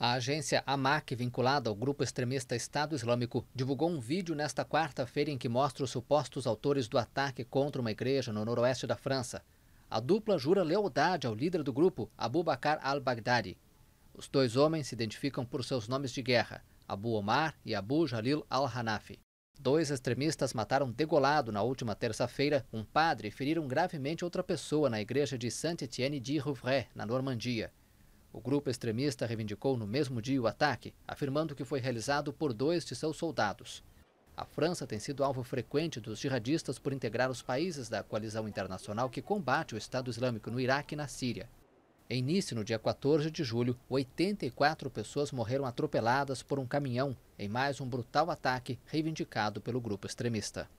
A agência AMAC, vinculada ao grupo extremista Estado Islâmico, divulgou um vídeo nesta quarta-feira em que mostra os supostos autores do ataque contra uma igreja no noroeste da França. A dupla jura lealdade ao líder do grupo, Abubakar al-Baghdadi. Os dois homens se identificam por seus nomes de guerra, Abu Omar e Abu Jalil al-Hanafi. Dois extremistas mataram degolado na última terça-feira um padre e feriram gravemente outra pessoa na igreja de Saint-Étienne-d'Irouvray, na Normandia. O grupo extremista reivindicou no mesmo dia o ataque, afirmando que foi realizado por dois de seus soldados. A França tem sido alvo frequente dos jihadistas por integrar os países da coalizão internacional que combate o Estado Islâmico no Iraque e na Síria. Em início, no dia 14 de julho, 84 pessoas morreram atropeladas por um caminhão em mais um brutal ataque reivindicado pelo grupo extremista.